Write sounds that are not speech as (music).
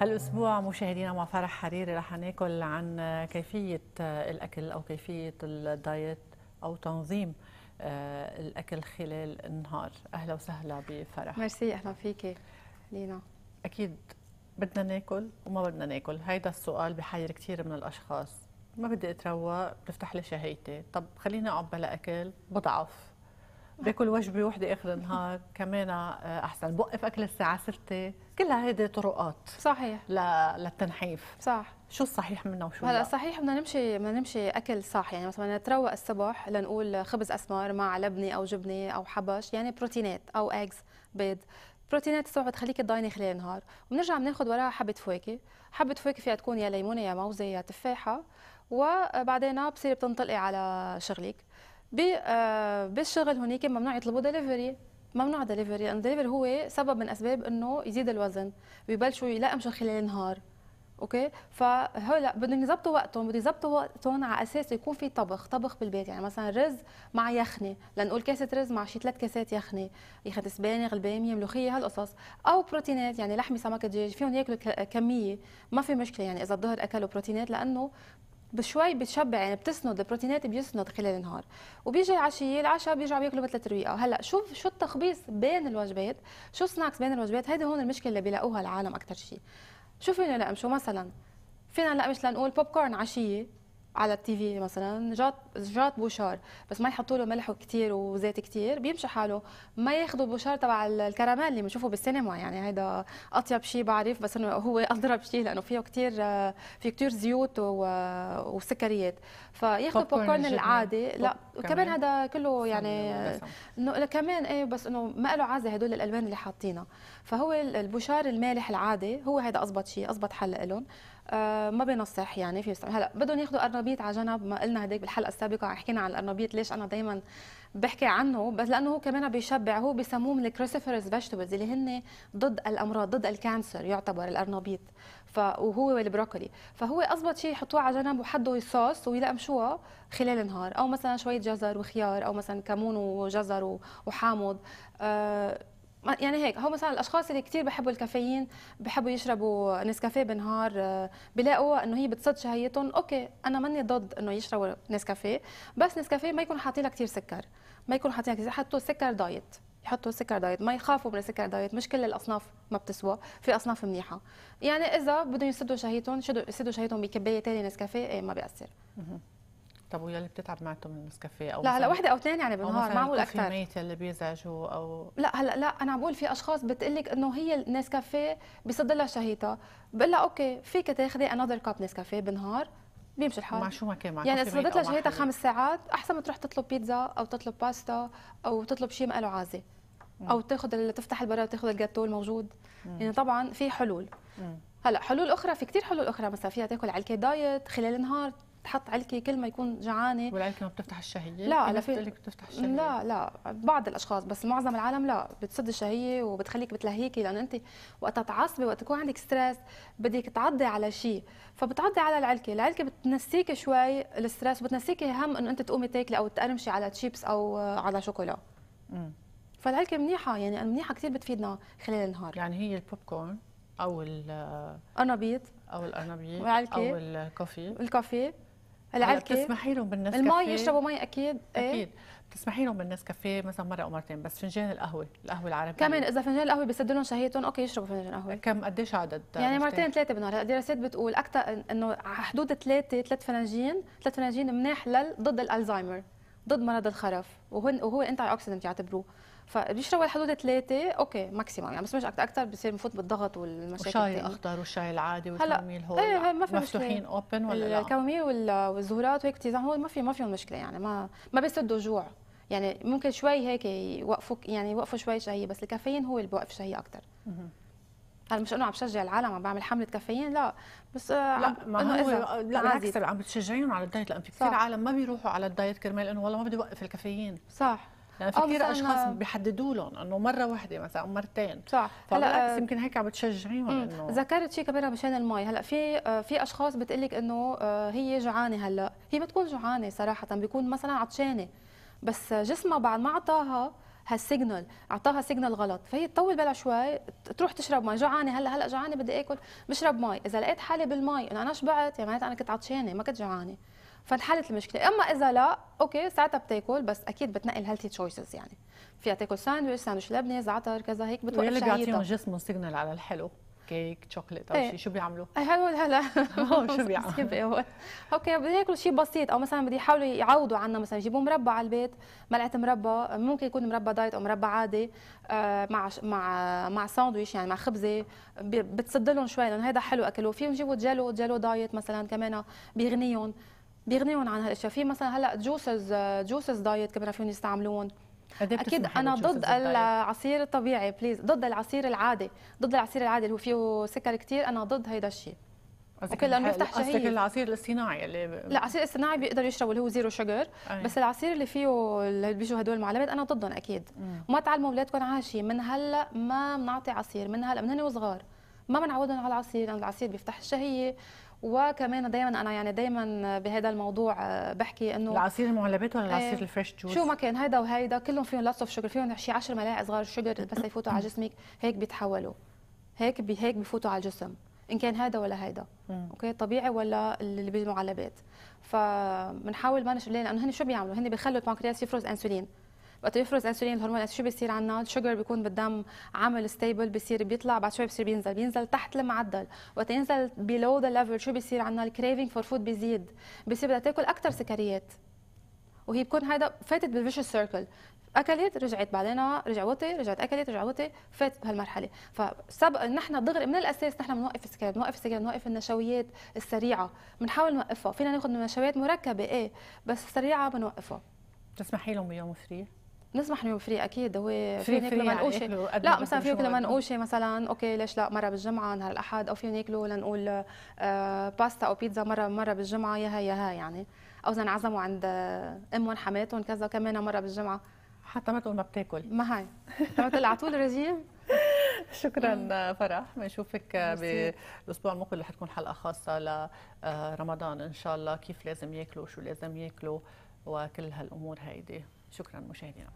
هالاسبوع مشاهدينا مع فرح حريري رح ناكل عن كيفيه الاكل او كيفيه الدايت او تنظيم آه، الاكل خلال النهار اهلا وسهلا بفرح ميرسي اهلا فيكي لينا اكيد بدنا ناكل وما بدنا ناكل هيدا السؤال بحير كثير من الاشخاص ما بدي اتروق بتفتح لي شهيتي طب خليني اقعد بلا اكل بضعف باكل وجبه وحده اخر النهار كمان آه، احسن بوقف اكل الساعه 6 كلها هيدي طرقات صحيح للتنحيف صح شو الصحيح منها وشو هلا صحيح بدنا نمشي بدنا نمشي اكل صح يعني مثلا نتروق الصبح لنقول خبز اسمر مع لبنه او جبنه او حبش يعني بروتينات او ايجز بيض بروتينات الصبح بتخليك تضاينه خلال النهار وبنرجع بناخذ وراها حبه فواكه حبه فواكه فيها تكون يا ليمونه يا موزه يا تفاحه وبعدين بصير بتنطلقي على شغلك آه، بالشغل هناك ممنوع يطلبوا دليفري ممنوع دليفري لان دليفري هو سبب من اسباب انه يزيد الوزن ببلشوا يلقمشوا خلال النهار اوكي فهلا بدهم يظبطوا وقتهم بدهم يظبطوا وقتهم على اساس يكون في طبخ طبخ بالبيت يعني مثلا رز مع يخنه لنقول كاسه رز مع شي ثلاث كاسات يخنه يخت سبانخ غلباميه ملوخيه هالقصص او بروتينات يعني لحمه سمك دجاج فيهم ياكلوا كميه ما في مشكله يعني اذا الظهر اكلوا بروتينات لانه بشوي بتشبع يعني بتسند البروتينات بيسند خلال النهار وبيجي العشيه العشاء بيرجعوا بياكلوا مثل الترويقه هلا شوف شو التخبيص بين الوجبات شو سناكس بين الوجبات هيدي هون المشكله اللي بيلاقوها العالم اكثر شيء شو فينا نقمشوا مثلا فينا نقمش لنقول بوب كورن عشيه على التي في مثلا جات جات بوشار بس ما يحطوا له ملح كثير وزيت كثير بيمشي حاله ما ياخذوا بوشار تبع الكراميل اللي بنشوفه بالسينما يعني هيدا اطيب شيء بعرف بس انه هو (laughs) اضرب شيء لانه فيه كثير في كثير زيوت وسكريات فياخذوا بوب كورن العادي لا وكمان هذا كله يعني انه كمان ايه بس انه ما له عازه هدول الالوان اللي حاطينها فهو البوشار المالح العادي هو هذا اضبط شيء اضبط حل لهم آه ما بنصح يعني في هلا بدهم ياخذوا القرنبيط على جنب ما قلنا هديك بالحلقه السابقه حكينا عن القرنبيط ليش انا دائما بحكي عنه بس لانه هو كمان بيشبع هو من الكروسيفرز فيجيتابلز اللي هن ضد الامراض ضد الكانسر يعتبر القرنبيط ف وهو البروكولي فهو اضبط شيء يحطوه على جنب وحده الصوص ويلقمشوها خلال النهار او مثلا شويه جزر وخيار او مثلا كمون وجزر وحامض آه يعني هيك هو مثلا الاشخاص اللي كثير بحبوا الكافيين بحبوا يشربوا نسكافيه بالنهار آه، بلاقوا انه هي بتصد شهيتهم اوكي انا ماني ضد انه يشربوا نسكافيه بس نسكافيه ما يكون حاطين لها كثير سكر ما يكون حاطين كثير حطوا سكر دايت يحطوا سكر دايت ما يخافوا من السكر دايت مش كل الاصناف ما بتسوى في اصناف منيحه يعني اذا بدهم يسدوا شهيتهم يسدوا شهيتهم بكبايه ثانيه نسكافيه ايه ما بياثر طب ويا اللي بتتعب معتم النسكافيه او لا هلا وحده او اثنين يعني بالنهار معقول اكثر ميت اللي بيزعجوا او لا هلا لا انا عم بقول في اشخاص بتقول لك انه هي النسكافيه بيصد لها شهيتها بقول لها اوكي فيك تاخذي انذر كاب نسكافيه بالنهار بيمشي الحال مع شو ما كان مع يعني اذا صدت لها شهيتها خمس ساعات احسن ما تروح تطلب بيتزا او تطلب باستا او تطلب شيء ما له عازه او تاخذ تفتح البراد وتاخذ الجاتو الموجود مم. يعني طبعا في حلول مم. هلا حلول اخرى في كثير حلول اخرى مثلا فيها تاكل علكه دايت خلال النهار تحط علكه كل ما يكون جعانه والعلكه ما بتفتح الشهيه لا لا في بتفتح الشهيه لا لا بعض الاشخاص بس معظم العالم لا بتسد الشهيه وبتخليك بتلهيكي لانه انت وقت تعصبي وقت يكون عندك ستريس بدك تعضي على شيء فبتعضي على العلكه العلكه بتنسيكي شوي الستريس وبتنسيكي هم انه انت تقومي تاكلي او تقرمشي على تشيبس او على شوكولا امم فالعلكه منيحه يعني منيحه كثير بتفيدنا خلال النهار يعني هي البوب كورن او القرنبيط او القرنبيط او الكوفي الكوفي العلكه بتسمحي لهم بالنسكافيه المي يشربوا مي اكيد إيه؟ اكيد بتسمحي لهم بالنسكافيه مثلا مره او مرتين بس فنجان القهوه القهوه العربيه كمان اذا فنجان القهوه بيسد لهم شهيتهم اوكي يشربوا فنجان قهوه كم قديش عدد يعني مرتين ثلاثه بالنهار الدراسات بتقول اكثر انه حدود ثلاثه ثلاث فناجين ثلاث فناجين مناح ضد الالزهايمر ضد مرض الخرف وهو انت اوكسيدنت يعتبروه فبيشربوا الحدود ثلاثه اوكي ماكسيمم يعني بس مش اكثر اكثر بصير بفوت بالضغط والمشاكل والشاي الاخضر والشاي العادي والكاميل هول ايه ما في مفتوحين اوبن ولا لا الكاميل والزهورات وهيك تيزان هول ما في ما فيهم مشكله يعني ما ما بيسدوا جوع يعني ممكن شوي هيك يوقفوك يعني يوقفوا شوي شهيه بس الكافيين هو اللي بوقف شهيه اكثر هلا مش انه عم بشجع العالم عم بعمل حمله كافيين لا بس آه، لا ما هو لا بالعكس عم بتشجعيهم على الدايت لان في كثير عالم ما بيروحوا على الدايت كرمال انه والله ما بدي اوقف الكافيين صح يعني في آه، كثير اشخاص آه. بيحددوا لهم انه مره واحده مثلا او مرتين صح هلا آه، يمكن هيك عم بتشجعيهم انه ذكرت شيء كمان مشان المي هلا في في اشخاص بتقلك انه هي جوعانه هلا هي بتكون جوعانه صراحه بيكون مثلا عطشانه بس جسمها بعد ما عطاها هالسيجنال اعطاها سيجنال غلط فهي تطول بالها شوي تروح تشرب مي جوعانه هلا هلا جوعانه بدي اكل بشرب مي اذا لقيت حالي بالمي انه انا شبعت يعني معناتها انا كنت عطشانه ما كنت جوعانه فانحلت المشكله اما اذا لا اوكي ساعتها بتاكل بس اكيد بتنقي الهيلثي تشويسز يعني فيها تاكل ساندويتش ساندويتش لبنه زعتر كذا هيك بتوقف اللي بيعطيهم جسمهم سيجنال على الحلو كيك شوكليت او ايه. شيء شو بيعملوا؟ اي هلو هلا (laughs) شو (laughs) بيعملوا؟ اوكي بدهم ياكلوا شيء بسيط او مثلا بده يحاولوا يعوضوا عنا مثلا يجيبوا مربى على البيت ملعقه مربى ممكن يكون مربى دايت او مربى عادي آه، مع مع مع ساندويش يعني مع خبزه بتصد لهم شوي لانه هذا حلو اكلوه فيهم يجيبوا جلو جلو دايت مثلا كمان بيغنيهم بيغنيهم عن هالاشياء في مثلا هلا جوسز جوسز دايت كمان فيهم يستعملون اكيد انا ضد العصير الطبيعي بليز ضد العصير العادي ضد العصير العادي اللي هو فيه سكر كثير انا ضد هيدا الشيء اوكي لانه بيفتح شهيه قصدك العصير الاصطناعي اللي ب... لا العصير الاصطناعي بيقدروا يشربوا اللي هو زيرو شوجر أيه. بس العصير اللي فيه اللي بيجوا هدول المعلمات انا ضدهم اكيد مم. وما تعلموا اولادكم على شيء من هلا ما بنعطي عصير من هلا من هن وصغار ما بنعودهم على العصير لانه العصير بيفتح الشهيه وكمان دايما انا يعني دايما بهذا الموضوع آه، بحكي انه العصير المعلبات ولا العصير آه الفريش جوز شو ما كان هيدا وهيدا كلهم فيهم لاتس اوف شوجر فيهم شي 10 ملاعق صغار شوجر بس يفوتوا على جسمك هيك بيتحولوا هيك بي هيك بفوتوا على الجسم ان كان هذا ولا هيدا اوكي طبيعي ولا اللي بالمعلبات فبنحاول ما نشبه لانه هن شو بيعملوا هن بيخلوا البنكرياس يفرز انسولين وقت بيفرز انسولين الهرمون شو بيصير عنا الشوجر بيكون بالدم عامل ستيبل بيصير بيطلع بعد شوي بيصير بينزل بينزل تحت المعدل وقت ينزل بيلو ذا ليفل شو بيصير عنا الكريفنج فور فود بيزيد بيصير بدها تاكل اكثر سكريات وهي بتكون هيدا فاتت بالفيش سيركل اكلت رجعت بعدين آه، رجع وطي رجعت اكلت رجع وطي فاتت بهالمرحله فسبق نحن دغري من الاساس نحن بنوقف السكر بنوقف السكر بنوقف النشويات السريعه بنحاول نوقفها فينا ناخذ نشويات مركبه ايه بس السريعه بنوقفها تسمحي لهم بيوم فري نسمح انه فري اكيد هو فري ناكله يعني منقوشه لا مثلا فيهم ناكله منقوشه مثلا اوكي ليش لا مره بالجمعه نهار الاحد او فيهم ياكلوا لنقول آه، باستا او بيتزا مره مره بالجمعه يا ها يا ها يعني او اذا انعزموا عند امهم حماتهم كذا كمان مره بالجمعه حتى ما تقول ما بتاكل ما هاي على طول رجيم (laughs) شكرا فرح بنشوفك آه، بالاسبوع المقبل رح تكون حلقه خاصه لرمضان آه، ان شاء الله كيف لازم ياكلوا شو لازم ياكلوا وكل هالامور هيدي شكرا مشاهدينا